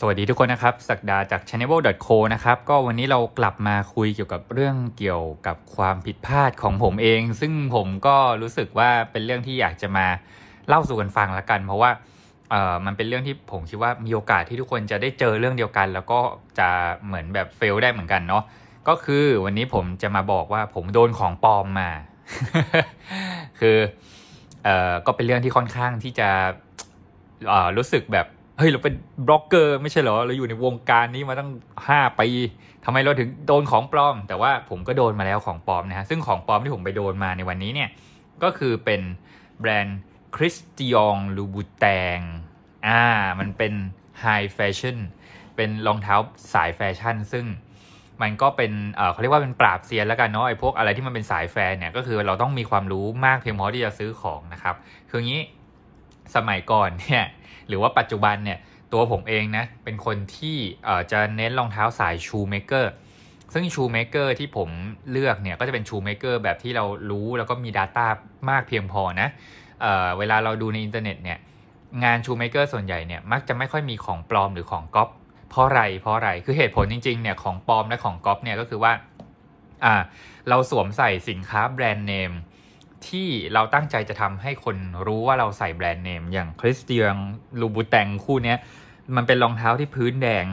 สวัสดีทุกคน นะครับสักดาจาก c h a n n e l co นะครับ ก็วันนี้เรากลับมาคุยเกี่ยวกับเรื่องเกี่ยวกับความผิดพลาดของผมเองซึ่งผมก็รู้สึกว่าเป็นเรื่องที่อยากจะมาเล่าสู่กันฟังละกันเพราะว่าเออมันเป็นเรื่องที่ผมคิดว่ามีโอกาสที่ทุกคนจะได้เจอเรื่องเดียวกัน แล้วก็จะเหมือนแบบเฟลได้เหมือนกันเนาะ ก็คือวันนี้ผมจะมาบอกว่าผมโดนของปลอมมา คือเออก็เป็นเรื่องที่ค่อนข้างที่จะรู้สึกแบบเฮ้ยเราเป็นบล็อกเกอร์ไม่ใช่เหรอเราอยู่ในวงการนี้มาตั้งห้าปีทำไมเราถึงโดนของปลอม แต่ว่าผมก็โดนมาแล้วของปลอมนะฮะซึ่งของปลอมที่ผมไปโดนมาในวันนี้เนี่ย ก็คือเป็นแบรนด์คริสติองลูบูแตง อ่ามันเป็นไฮแฟชั่นเป็นรองเท้าสายแฟชั่นซึ่งมันก็เป็นเขาเรียกว่าเป็นปราบเซียนแล้วกันเนาะไอ้พวกอะไรที่มันเป็นสายแฟนเนี่ยก็คือเราต้องมีความรู้มากเพียงพอที่จะซื้อของนะครับคืออย่างนี้สมัยก่อนเนี่ยหรือว่าปัจจุบันเนี่ยตัวผมเองนะเป็นคนที่จะเน้นรองเท้าสายชูเมเกอร์ซึ่งชูเมเกอร์ที่ผมเลือกเนี่ยก็จะเป็นชูเมเกอร์แบบที่เรารู้แล้วก็มี Data มากเพียงพอนะเเวลาเราดูในอินเทอร์เน็ตเนี่ยงานชูเมเกอร์ส่วนใหญ่เนี่ย มักจะไม่ค่อยมีของปลอมหรือของก๊อปเพราะอะไร เพราะอะไร คือเหตุผลจริงๆเนี่ยของปลอมและของก๊อปเนี่ยก็คือว่าอ่าเราสวมใส่สินค้าแบรนด์เนมที่เราตั้งใจจะทำให้คนรู้ว่าเราใส่แบรนด์เนม อย่างคริสเตียงลูบูแตงคู่นี้ มันเป็นรองเท้าที่พื้นแดง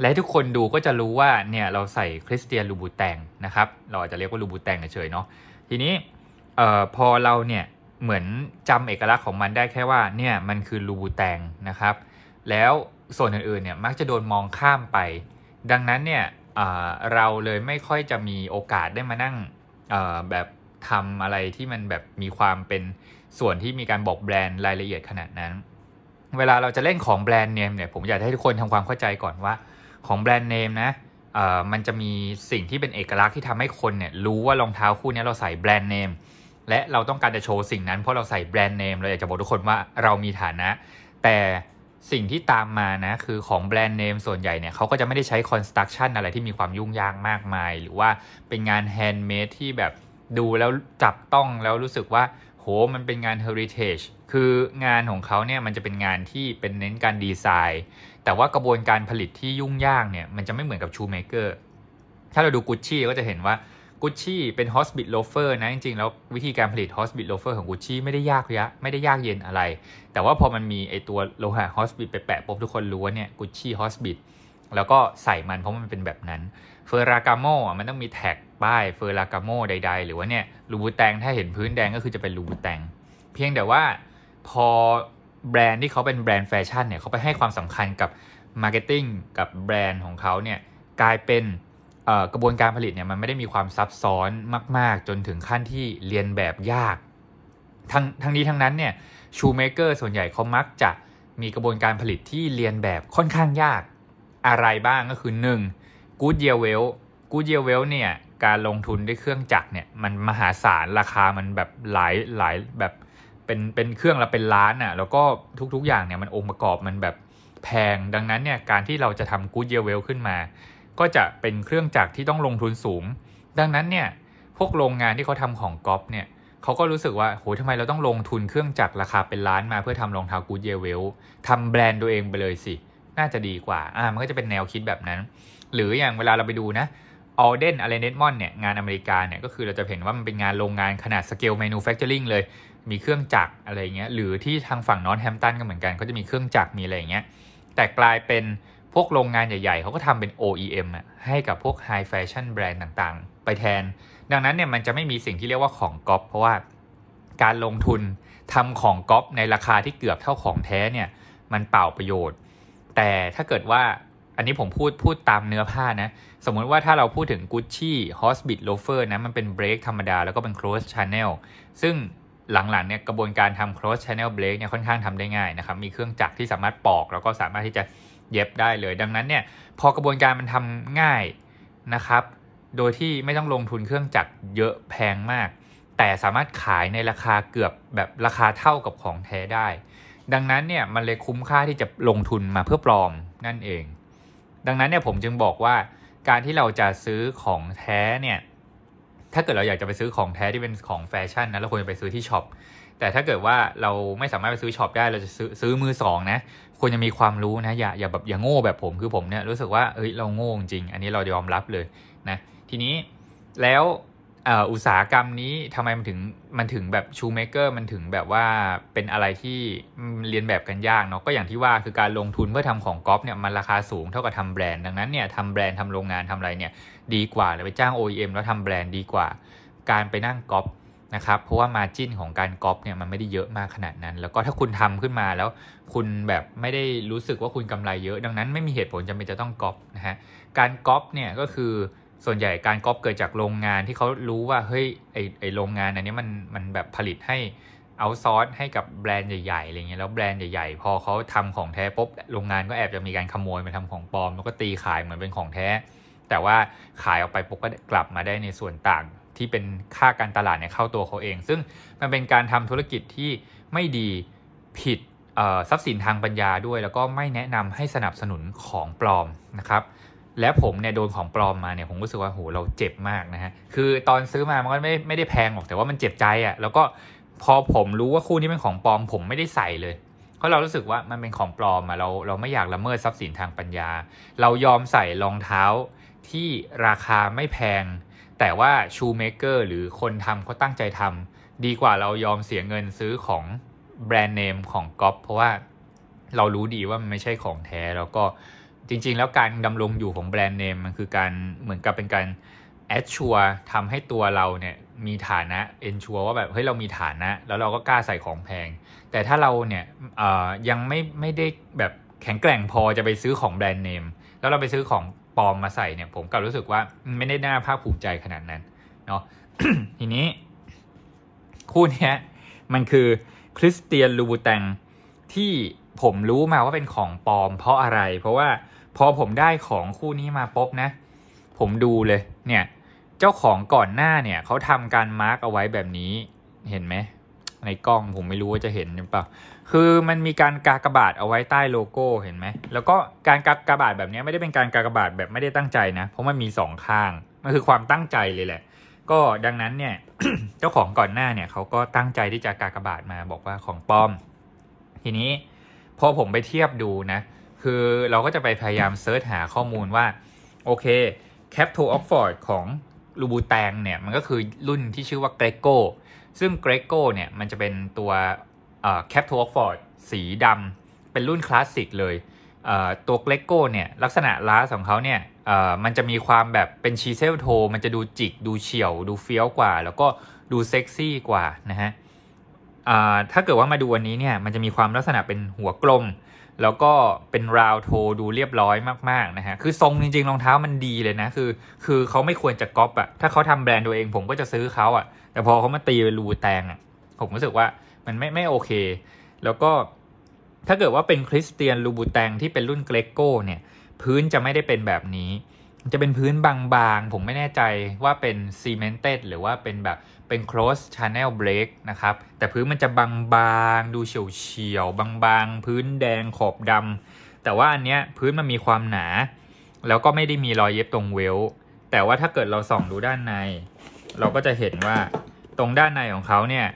และทุกคนดูก็จะรู้ว่าเนี่ยเราใส่คริสเตียนลูบูแตงนะครับ เราอาจจะเรียกว่าลูบูแตงเฉยเนาะ ทีนี้ออพอเราเนี่ย เหมือนจำเอกลักษณ์ของมันได้แค่ว่าเนี่ยมันคือลูบูแตงนะครับ แล้วส่วนอื่นๆเนี่ยมักจะโดนมองข้ามไป ดังนั้นเนี่ยเราเลยไม่ค่อยจะมีโอกาสได้มานั่งแบบทำอะไรที่มันแบบมีความเป็นส่วนที่มีการบอกแบรนด์รายละเอียดขนาดนั้น เวลาเราจะเล่นของแบรนด์เนมเนี่ยผมอยากให้ทุกคนทำความเข้าใจก่อนว่า ของแบรนด์เนมนะมันจะมีสิ่งที่เป็นเอกลักษณ์ที่ทำให้คนเนี่ยรู้ว่ารองเท้าคู่นี้เราใส่แบรนด์เนมและเราต้องการจะโชว์สิ่งนั้นเพราะเราใส่แบรนด์เนมเราอยากจะบอกทุกคนว่าเรามีฐานะ แต่สิ่งที่ตามมานะคือของแบรนด์เนมส่วนใหญ่เนี่ยเขาก็จะไม่ได้ใช้คอนสตรักชั่นอะไรที่มีความยุ่งยากมากมาย หรือว่าเป็นงานแฮนด์เมดที่แบบดูแล้วจับต้องแล้วรู้สึกว่าโหมันเป็นงาน heritage คืองานของเขาเนี่ยมันจะเป็นงานที่เป็นเน้นการดีไซน์ แต่ว่ากระบวนการผลิตที่ยุ่งยากเนี่ย มันจะไม่เหมือนกับชูเมเกอร์ ถ้าเราดูกุชชี่ก็จะเห็นว่ากุชชี่เป็นฮอสบิทโลเฟอร์นะจริงๆ แล้ววิธีการผลิตฮอสบิทโลเฟอร์ของกุชชี่ไม่ได้ยากยะไม่ได้ยากเย็นอะไร แต่ว่าพอมันมีไอตัวโลหะฮอสบิทไปแปะปุ๊บทุกคนรู้ว่าเนี่ยกุชชี่ฮอสบิทแล้วก็ใส่มันเพราะมันเป็นแบบนั้นเฟอร์รากาโมมันต้องมีแท็กป้ายเฟอร์ลากาโม ใด ๆ หรือว่าเนี่ยลูบูแตง ถ้าเห็นพื้นแดงก็คือจะเป็นลูบูแตง เพียงแต่ว่าพอแบรนด์ที่เขาเป็นแบรนด์แฟชั่นเนี่ย เขาไปให้ความสำคัญกับมาร์เก็ตติ้งกับแบรนด์ของเขาเนี่ย กลายเป็นกระบวนการผลิตเนี่ย มันไม่ได้มีความซับซ้อนมาก ๆ จนถึงขั้นที่เรียนแบบยาก ทั้งทั้งนี้ทั้งนั้นเนี่ยชูเมเกอร์ส่วนใหญ่เขามักจะมีกระบวนการผลิตที่เรียนแบบค่อนข้างยากอะไรบ้างก็คือ 1. g o o d y e a r w e l l g o o d y e a r w e l l เนี่ยการลงทุนด้วยเครื่องจักรเนี่ยมันมหาศาลราคา มันแบบหลายหลายแบบ เป็นเป็นเครื่องละเป็นล้านอะ่ะแล้วก็ทุกๆ อย่างเนี่ยมันองค์ประกอบมันแบบแพง ดังนั้นเนี่ยการที่เราจะทำกู๊ดเยเวลขึ้นมา ก็จะเป็นเครื่องจักรที่ต้องลงทุนสูง ดังนั้นเนี่ยพวกโรงงานที่เขาทำของก๊อปเนี่ยเขาก็รู้สึกว่าโหทำไมเราต้องลงทุนเครื่องจักรราคาเป็นล้านมาเพื่อทำรองเท้ากู๊ดเยเวลทำแบรนด์ตัวเองไปเลยสิ น่าจะดีกว่าอ่ามันก็จะเป็นแนวคิดแบบนั้น หรืออย่างเวลาเราไปดูนะออเดนอะไรเน็ตมอนเนี่ย งานอเมริกาเนี่ย ก็คือเราจะเห็นว่ามันเป็นงานโรงงานขนาดสเกลแมนูแฟคเจอริงเลยมีเครื่องจักรอะไรเงี้ย หรือที่ทางฝั่งนอตแฮมตันก็เหมือนกันก็จะมีเครื่องจักรมีอะไรเงี้ยแต่กลายเป็นพวกโรงงานใหญ่ๆ เขาก็ทำเป็น OEM อะให้กับพวกไฮแฟชั่นแบรนด์ต่างๆ ไปแทน ดังนั้นเนี่ย มันจะไม่มีสิ่งที่เรียกว่าของก๊อปเพราะว่าการลงทุนทำของก๊อปในราคาที่เกือบเท่าของแท้เนี่ยมันเป่าประโยชน์ แต่ถ้าเกิดว่าอันนี้ผมพูดพูดตามเนื้อผ้านะ สมมุติว่าถ้าเราพูดถึง Gucci h o s b i t Loafer นะ มันเป็นเบรกธรรมดา แล้วก็เป็น close channel ซึ่งหลังๆเนี่ยกระบวนการทำ close channel break เนี่ยค่อนข้างทำได้ง่ายนะครับ มีเครื่องจักรที่สามารถปอก แล้วก็สามารถที่จะเย็บได้เลย ดังนั้นเนี่ยพอกระบวนการมันทำง่ายนะครับ โดยที่ไม่ต้องลงทุนเครื่องจักรเยอะแพงมาก แต่สามารถขายในราคาเกือบแบบราคาเท่ากับของแท้ได้ ดังนั้นเนี่ยมันเลยคุ้มค่าที่จะลงทุนมาเพื่อปลอมนั่นเองดังนั้นเนี่ยผมจึงบอกว่าการที่เราจะซื้อของแท้เนี่ยถ้าเกิดเราอยากจะไปซื้อของแท้ที่เป็นของแฟชั่นนะเราควรจะไปซื้อที่ช็อปแต่ถ้าเกิดว่าเราไม่สามารถไปซื้อช็อปได้ เราจะซื้อซื้อมือสองนะควรจะมีความรู้นะอย่าอย่าแบบอย่าโง่แบบผมคือผมเนี่ย รู้สึกว่าเอ้ยเราโง่จริงอันนี้เรายอมรับเลยนะทีนี้แล้วอุตสาหกรรมนี้ทำไมมันถึงมันถึงแบบชูเมเกอร์มันถึงแบบว่าเป็นอะไรที่เรียนแบบกันยากเนาะก็อย่างที่ว่าคือการลงทุนเพื่อทำของก๊อฟเนี่ยมันราคาสูงเท่ากับทำแบรนด์ดังนั้นเนี่ยทำแบรนด์ทำโรงงานทำอะไรเนี่ย ดีกว่า หรือไปจ้าง OEM แล้วทำแบรนด์ดีกว่า การไปนั่งก๊อฟนะครับเพราะว่ามาจิ้นของการก๊อปเนี่ยมันไม่ได้เยอะมากขนาดนั้น แล้วก็ถ้าคุณทำขึ้นมาแล้วคุณแบบไม่ได้รู้สึกว่าคุณกำไรเยอะ ดังนั้นไม่มีเหตุผลจำเป็นจะต้องก๊อปนะฮะการก๊อปเนี่ยก็คือส่วนใหญ่การก๊อปเกิดจากโรงงานที่เขารู้ว่าเฮ้ยไอไอโรงงานอันนี้มันมันแบบผลิตให้เอาซอร์สให้กับแบรนด์ใหญ่ๆอะไรเงี้ยแล้วแบรนด์ใหญ่ๆพอเขาทำของแท้ปุ๊บโรงงานก็แอบจะมีการขโมยมาทำของปลอมแล้วก็ตีขายเหมือนเป็นของแท้ แต่ว่าขายออกไปปุ๊บก็กลับมาได้ในส่วนต่างที่เป็นค่าการตลาดเนี่ยเข้าตัวเขาเอง ซึ่งมันเป็นการทำธุรกิจที่ไม่ดีผิดทรัพย์สินทางปัญญาด้วย แล้วก็ไม่แนะนำให้สนับสนุนของปลอมนะครับและผมเนี่ยโดนของปลอมมาเนี่ยผมรู้สึกว่าโหเราเจ็บมากนะฮะคือตอนซื้อมามันก็ไม่ไม่ได้แพงหรอกแต่ว่ามันเจ็บใจอะ่ะแล้วก็ พอผมรู้ว่าคู่นี้เป็นของปลอม ผมไม่ได้ใส่เลยเพราะเรารู้สึกว่ามันเป็นของปลอมอะเรา เราไม่อยากละเมิดทรัพย์สินทางปัญญา เรายอมใส่รองเท้าที่ราคาไม่แพง แต่ว่าชูเมเกอร์หรือคนทำเขาตั้งใจทำดีกว่าเรายอมเสียเงินซื้อของแบรนด์เนมของก๊อปเพราะว่าเรารู้ดีว่ามันไม่ใช่ของแท้แล้วก็จริง ๆ แล้วการดำรงอยู่ของแบรนด์เนมมันคือการเหมือนกับเป็นการแอดชัวทำให้ตัวเราเนี่ยมีฐานะเอนชัวว่าแบบเฮ้ยเรามีฐานะ แล้วเราก็กล้าใส่ของแพง แต่ถ้าเราเนี่ยยังไม่ไม่ได้แบบแข็งแกร่งพอจะไปซื้อของแบรนด์เนมแล้วเราไปซื้อของปลอมมาใส่เนี่ยผมก็รู้สึกว่าไม่ได้น่าภาคภูมิใจขนาดนั้นเนาะทีนี้ คู่นี้ มันคือคริสเตียนลูบูแตงที่ผมรู้มาว่าเป็นของปลอม เพราะอะไรเพราะว่าพอผมได้ของคู่นี้มาปุ๊บนะ ผมดูเลย เนี่ย เจ้าของก่อนหน้าเนี่ยเขาทำการมาร์กเอาไว้แบบนี้ เห็นไหมในกล้องผมไม่รู้ว่าจะเห็นหรือเปล่า คือมันมีการกากบาดเอาไว้ใต้โลโก้เห็นไหม แล้วก็การกากบาดแบบนี้ไม่ได้เป็นการกากบาดแบบไม่ได้ตั้งใจนะ เพราะมันมีสองข้าง มันคือความตั้งใจเลยแหละ ก็ดังนั้นเนี่ย เจ้าของก่อนหน้าเนี่ยเขาก็ตั้งใจที่จะกากบาดมาบอกว่าของปลอม ทีนี้พอผมไปเทียบดูนะคือเราก็จะไปพยายามเซิร์ชหาข้อมูลว่า โอเคแคปโูออฟฟอร์ดของลูบูแตงเนี่ย มันก็คือรุ่นที่ชื่อว่าเกรโก้ซึ่งเกรโก้เนี่ย มันจะเป็นตัวแคปโูออฟฟอร์ดสีดำเป็นรุ่นคลาสสิกเลยตัวเกรโก้เนี่ย ลักษณะล้าของเขาเนี่ยมันจะมีความแบบเป็นชีเซลโทมันจะดูจิก ดูเฉียว ดูเฟี้ยวกว่า แล้วก็ดูเซ็กซี่กว่านะฮะถ้าเกิดว่ามาดูวันนี้เนี่ยมันจะมีความลักษณะเป็นหัวกลมแล้วก็เป็นราวโทดูเรียบร้อยมาก ๆ นะฮะ คือทรงจริง ๆ รองเท้ามันดีเลยนะคือ คือเขาไม่ควรจะก๊อปอะถ้าเขาทำแบรนด์ตัวเองผมก็จะซื้อเขาอะแต่พอเขามาตีเป็นรูแตงอะผมรู้สึกว่ามันไม่ไม่โอเค แล้วก็ถ้าเกิดว่าเป็นคริสเตียนลูบูแตงที่เป็นรุ่นเกรโก้เนี่ย พื้นจะไม่ได้เป็นแบบนี้จะเป็นพื้นบางๆ ผมไม่แน่ใจว่าเป็นซีเมนต์เต็ดหรือว่าเป็น แบบเป็น c r o s s channel break นะครับแต่พื้นมันจะบางๆดูเฉียวๆบางๆ พื้นแดงขอบดำแต่ว่าอันเนี้ยพื้นมันมีความหนา แล้วก็ไม่ได้มีรอยเย็บตรงเวล แต่ว่าถ้าเกิดเราส่องดูด้านใน เราก็จะเห็นว่าตรงด้านในของเขาเนี่ย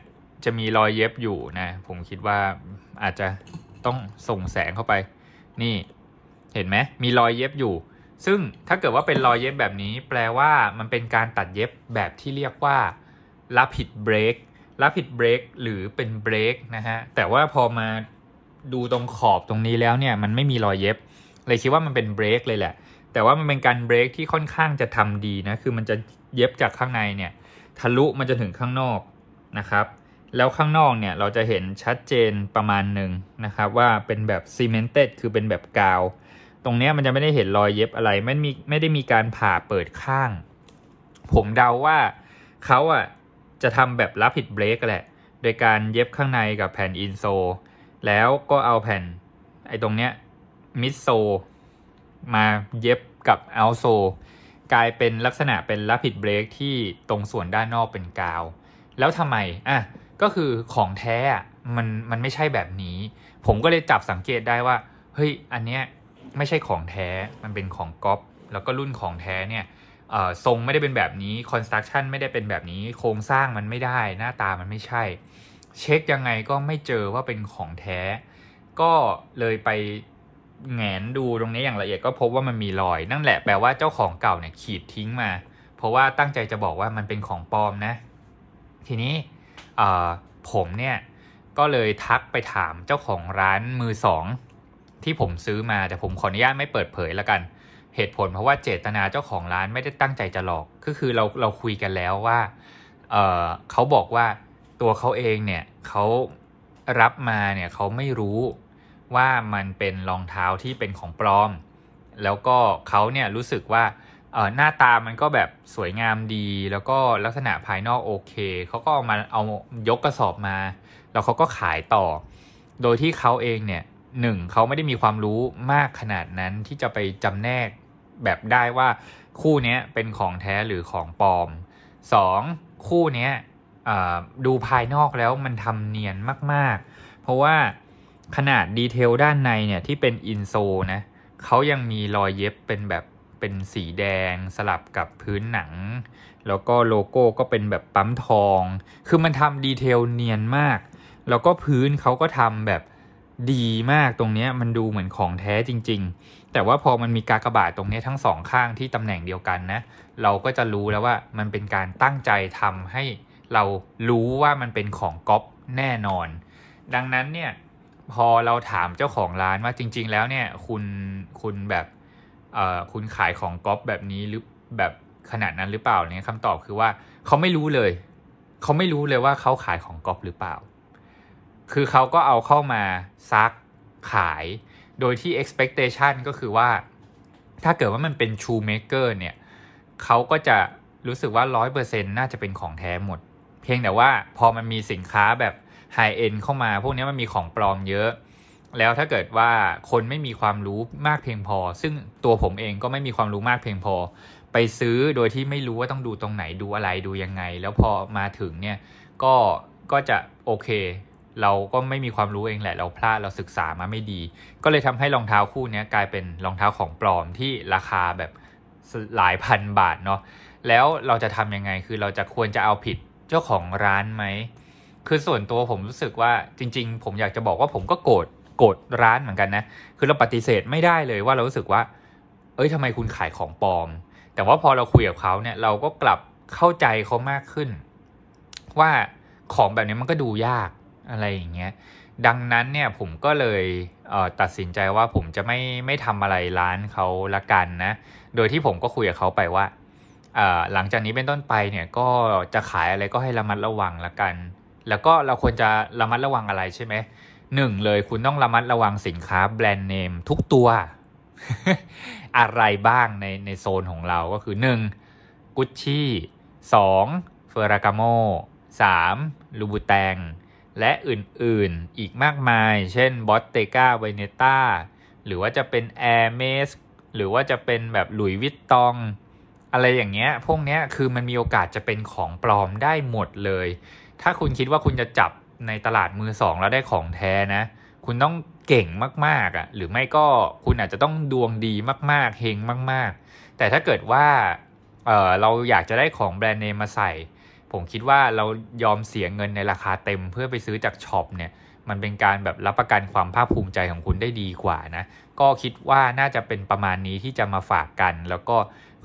จะมีรอยเย็บอยู่ นะ ผมคิดว่าอาจจะต้องส่งแสงเข้าไป นี่เห็นไหมมีรอยเย็บอยู่ซึ่งถ้าเกิดว่าเป็นรอยเย็บแบบนี้แปลว่ามันเป็นการตัดเย็บแบบที่เรียกว่า rapid break rapid break หรือเป็น break นะฮะ แต่ว่าพอมาดูตรงขอบตรงนี้แล้วเนี่ย มันไม่มีรอยเย็บ เลยคิดว่ามันเป็น break เลยแหละแต่ว่ามันเป็นการ break ที่ค่อนข้างจะทำดีนะคือมันจะเย็บจากข้างในเนี่ยทะลุมันจะถึงข้างนอกนะครับ แล้วข้างนอกเนี่ยเราจะเห็นชัดเจนประมาณหนึ่งนะครับว่าเป็นแบบ cemented คือเป็นแบบกาวตรงเนี้ยมันจะไม่ได้เห็นรอยเย็บอะไรไม่มีไม่ได้มีการผ่าเปิดข้าง ผมเดาว่าเขาอ่ะจะทำแบบรับผิดเบรกแหละ โดยการเย็บข้างในกับแผ่นอินโซแล้วก็เอาแผ่น ไอ้ตรงเนี้ยมิดโซมาเย็บกับเอาโซกลายเป็นลักษณะเป็นรับผิดเบรกที่ตรงส่วนด้านนอกเป็นกาว แล้วทำไม อ่ะก็คือของแท้มันมันไม่ใช่แบบนี้ ผมก็เลยจับสังเกตได้ว่าเฮ้ยอันเนี้ยไม่ใช่ของแท้ มันเป็นของก๊อป แล้วก็รุ่นของแท้เนี่ย ทรงไม่ได้เป็นแบบนี้ คอนสตรักชั่นไม่ได้เป็นแบบนี้ โครงสร้างมันไม่ได้ หน้าตามันไม่ใช่ เช็คยังไงก็ไม่เจอว่าเป็นของแท้ ก็เลยไปแงนดูตรงนี้อย่างละเอียดก็พบว่ามันมีรอย นั่นแหละแปลว่าเจ้าของเก่าเนี่ยขีดทิ้งมา เพราะว่าตั้งใจจะบอกว่ามันเป็นของปลอมนะ ทีนี้ผมเนี่ยก็เลยทักไปถามเจ้าของร้านมือสองที่ผมซื้อมาแต่ผมขออนุญาตไม่เปิดเผยแล้วกัน เหตุผล เพราะว่าเจตนาเจ้าของร้านไม่ได้ตั้งใจจะหลอกก็คือเราเราคุยกันแล้วว่าเเขาบอกว่าตัวเขาเองเนี่ยเขารับมาเนี่ยเขาไม่รู้ว่ามันเป็นรองเท้าที่เป็นของปลอม แล้วก็เขาเนี่ยรู้สึกว่าหน้าตามันก็แบบสวยงามดีแล้วก็ลักษณะภายนอกโอเคเขาก็เอามาเอายกกระสอบมา แล้วเขาก็ขายต่อ โดยที่เขาเองเนี่ยหนึ่งเขาไม่ได้มีความรู้มากขนาดนั้นที่จะไปจำแนกแบบได้ว่าคู่นี้เป็นของแท้หรือของปลอม 2. คู่นี้ดูภายนอกแล้วมันทำเนียนมากๆ เพราะว่าขนาดดีเทลด้านในเนี่ย ที่เป็นอินโซนะเขายังมีรอยเย็บเป็นแบบ เป็นสีแดง สลับกับพื้นหนัง แล้วก็โลโก้ก็เป็นแบบปั๊มทอง คือมันทำดีเทลเนียนมากแล้วก็พื้นเขาก็ทำแบบดีมากตรงนี้มันดูเหมือนของแท้จริงๆ แต่ว่าพอมันมีกากบาทตรงนี้ทั้งสองข้างที่ตำแหน่งเดียวกันนะ เราก็จะรู้แล้วว่ามันเป็นการตั้งใจทำให้เรารู้ว่ามันเป็นของก๊อปแน่นอน ดังนั้นเนี่ยพอเราถามเจ้าของร้านว่าจริงๆ แล้วเนี่ยคุณคุณแบบเอ่อคุณขายของก๊อปแบบนี้หรือแบบขนาดนั้นหรือเปล่าเนี่ยคำตอบคือว่าเขาไม่รู้เลยเขาไม่รู้เลยว่าเขาขายของก๊อปหรือเปล่าคือเขาก็เอาเข้ามาซักขาย โดยที่ expectation ก็คือว่า ถ้าเกิดว่ามันเป็น shoe maker เนี่ยเขาก็จะรู้สึกว่า100%น่าจะเป็นของแท้หมด เพียงแต่ว่าพอมันมีสินค้าแบบ high end เข้ามา พวกนี้มันมีของปลอมเยอะ แล้วถ้าเกิดว่าคนไม่มีความรู้มากเพียงพอ ซึ่งตัวผมเองก็ไม่มีความรู้มากเพียงพอ ไปซื้อโดยที่ไม่รู้ว่าต้องดูตรงไหนดูอะไรดูยังไง แล้วพอมาถึงเนี่ยก็ก็จะโอเคเราก็ไม่มีความรู้เองแหละ เราพลาด เราศึกษามาไม่ดี ก็เลยทำให้รองเท้าคู่นี้กลายเป็นรองเท้าของปลอมที่ราคาแบบหลายพันบาทเนาะ แล้วเราจะทํำยังไง คือเราจะควรจะเอาผิดเจ้าของร้านไหม คือส่วนตัวผมรู้สึกว่าจริง ๆ ผมอยากจะบอกว่าผมก็โกรธ โกรธร้านเหมือนกันนะ คือเราปฏิเสธไม่ได้เลยว่าเรารู้สึกว่า เอ้ยทำไมคุณขายของปลอม แต่ว่าพอเราคุยกับเขาเนี่ยเราก็กลับเข้าใจเขามากขึ้น ว่าของแบบนี้มันก็ดูยากอะไรอย่างเงี้ย ดังนั้นเนี่ยผมก็เลยเตัดสินใจว่าผมจะไม่ไม่ทำอะไรร้านเขาละกันนะ โดยที่ผมก็คุยกับเขาไปว่าหลังจากนี้เป็นต้นไปเนี่ยก็จะขายอะไรก็ให้ระมัดระวังละกัน แล้วก็เราควรจะระมัดระวังอะไรใช่ไหมหนึ่งเลยคุณต้องระมัดระวังสินค้าแบรนด์เนมทุกตัว อะไรบ้างในในโซนของเราก็คือหนึ่งกุชชี่สองเฟอร์รากาโมสามลูบูแตงและอื่นๆ อีกมากมาย เช่นบอสเตกาไวเนต้าหรือว่าจะเป็นแอร์เมสหรือว่าจะเป็นแบบหลุยวิตตอง อะไรอย่างเงี้ยพวกเนี้ย คือมันมีโอกาสจะเป็นของปลอมได้หมดเลย ถ้าคุณคิดว่าคุณจะจับในตลาดมือสองแล้วได้ของแท้นะ คุณต้องเก่งมากๆอ่ะหรือไม่ก็คุณอาจจะต้องดวงดีมากๆ เฮงมากๆ แต่ถ้าเกิดว่าเเราอยากจะได้ของแบรนด์เนมมาใส่ผมคิดว่าเรายอมเสียเงินในราคาเต็มเพื่อไปซื้อจากช็อปเนี่ยมันเป็นการแบบรับประกันความภาคภูมิใจของคุณได้ดีกว่านะก็คิดว่าน่าจะเป็นประมาณนี้ที่จะมาฝากกัน แล้วก็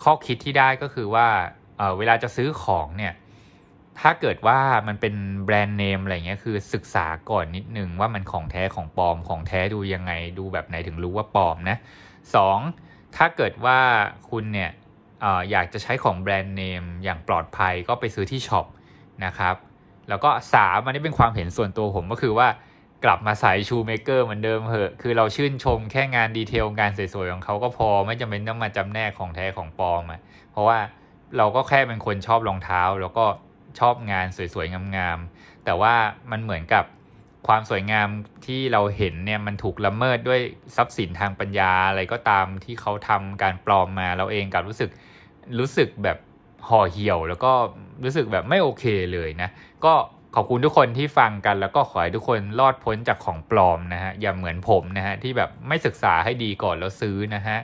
ข้อคิดที่ได้ก็คือว่าเเวลาจะซื้อของเนี่ยถ้าเกิดว่ามันเป็นแบรนด์เนมอะไรเงี้ยคือศึกษาก่อนนิดนึง ว่ามันของแท้ของปลอมของแท้ดูยังไงดูแบบไหนถึงรู้ว่าปลอมนะสองถ้าเกิดว่าคุณเนี่ยอยากจะใช้ของแบรนด์เนมอย่างปลอดภัยก็ไปซื้อที่ช็อปนะครับ แล้วก็สามอันนี้เป็นความเห็นส่วนตัวผมก็คือว่า กลับมาใส่ชูเมเกอร์เหมือนเดิมเหอะคือเราชื่นชมแค่งานดีเทลงานสวย ๆ ของเขาก็พอไม่จำเป็นต้องมาจำแนกของแท้ของปลอมอ่ะเพราะว่าเราก็แค่เป็นคนชอบรองเท้า แล้วก็ชอบงานสวย ๆงามๆแต่ว่ามันเหมือนกับความสวยงามที่เราเห็นเนี่ยมันถูกละเมิดด้วยทรัพย์สินทางปัญญาอะไรก็ตามที่เขาทำการปลอมมาเราเองกับรู้สึกรู้สึกแบบห่อเหี่ยวแล้วก็รู้สึกแบบไม่โอเคเลยนะ ก็ขอบคุณทุกคนที่ฟังกัน แล้วก็ขอให้ทุกคนรอดพ้นจากของปลอมนะฮะอย่าเหมือนผมนะฮะที่แบบไม่ศึกษาให้ดีก่อนแล้วซื้อนะฮะ